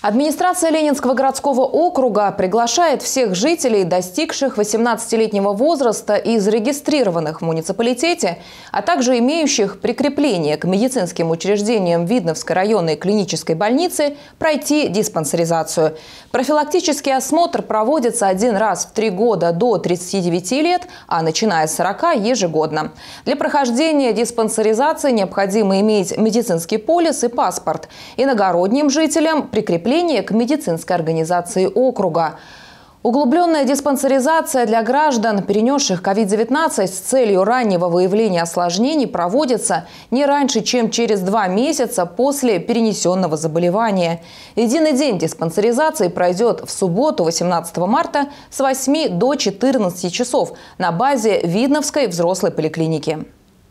Администрация Ленинского городского округа приглашает всех жителей, достигших 18-летнего возраста и зарегистрированных в муниципалитете, а также имеющих прикрепление к медицинским учреждениям Видновской районной клинической больницы, пройти диспансеризацию. Профилактический осмотр проводится один раз в три года до 39 лет, а начиная с 40 – ежегодно. Для прохождения диспансеризации необходимо иметь медицинский полис и паспорт. Иногородним жителям прикрепление прикрепление к медицинской организации округа. Углубленная диспансеризация для граждан, перенесших COVID-19 с целью раннего выявления осложнений, проводится не раньше, чем через два месяца после перенесенного заболевания. Единый день диспансеризации пройдет в субботу, 18 марта, с 8 до 14 часов на базе Видновской взрослой поликлиники.